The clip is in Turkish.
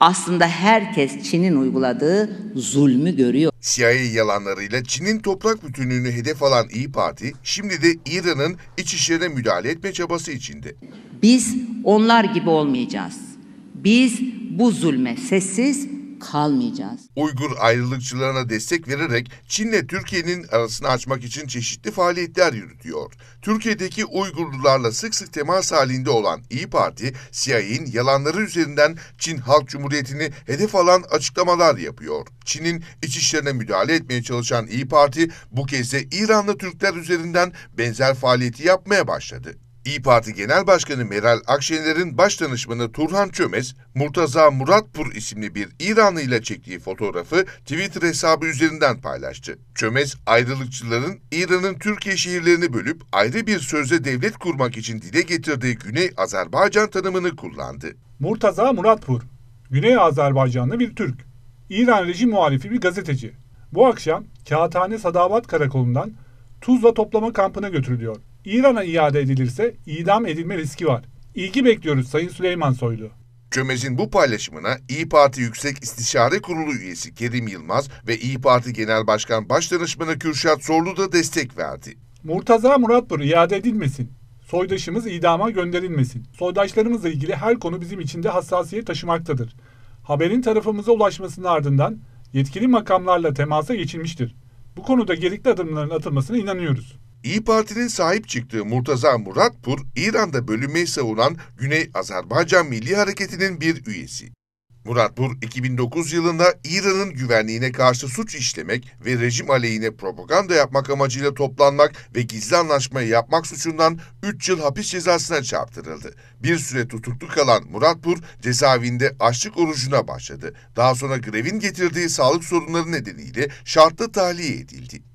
aslında herkes Çin'in uyguladığı zulmü görüyor. CIA yalanlarıyla Çin'in toprak bütünlüğünü hedef alan İyi Parti şimdi de İran'ın iç işlerine müdahale etme çabası içinde. Biz onlar gibi olmayacağız. Biz bu zulme sessiz kalmayacağız. Uygur ayrılıkçılarına destek vererek Çin'le Türkiye'nin arasını açmak için çeşitli faaliyetler yürütüyor. Türkiye'deki Uygurlularla sık sık temas halinde olan İyi Parti, CIA'in yalanları üzerinden Çin Halk Cumhuriyeti'ni hedef alan açıklamalar yapıyor. Çin'in iç işlerine müdahale etmeye çalışan İyi Parti bu kez de İranlı Türkler üzerinden benzer faaliyeti yapmaya başladı. İyi Parti Genel Başkanı Meral Akşener'in baş danışmanı Turhan Çömez, Murtaza Muratpur isimli bir İranlı ile çektiği fotoğrafı Twitter hesabı üzerinden paylaştı. Çömez, ayrılıkçıların İran'ın Türkiye şehirlerini bölüp ayrı bir sözde devlet kurmak için dile getirdiği Güney Azerbaycan tanımını kullandı. Murtaza Muratpur, Güney Azerbaycanlı bir Türk. İran rejim muhalifi bir gazeteci. Bu akşam Kağıthane Sadavat Karakolu'ndan Tuzla toplama kampına götürülüyor. İran'a iade edilirse idam edilme riski var. İlgi bekliyoruz Sayın Süleyman Soylu. Çömez'in bu paylaşımına İyi Parti Yüksek İstişare Kurulu üyesi Kerim Yılmaz ve İyi Parti Genel Başkan Başdanışmanı Kürşat Sorlu da destek verdi. Murtaza Muratpır iade edilmesin. Soydaşımız idama gönderilmesin. Soydaşlarımızla ilgili her konu bizim için de hassasiyet taşımaktadır. Haberin tarafımıza ulaşmasının ardından yetkili makamlarla temasa geçilmiştir. Bu konuda gerekli adımların atılmasına inanıyoruz. İyi Parti'nin sahip çıktığı Murtaza Muratpur, İran'da bölünmeyi savunan Güney Azerbaycan Milli Hareketi'nin bir üyesi. Muratpur, 2009 yılında İran'ın güvenliğine karşı suç işlemek ve rejim aleyhine propaganda yapmak amacıyla toplanmak ve gizli anlaşmayı yapmak suçundan 3 yıl hapis cezasına çarptırıldı. Bir süre tutuklu kalan Muratpur, cezaevinde açlık orucuna başladı. Daha sonra grevin getirdiği sağlık sorunları nedeniyle şartlı tahliye edildi.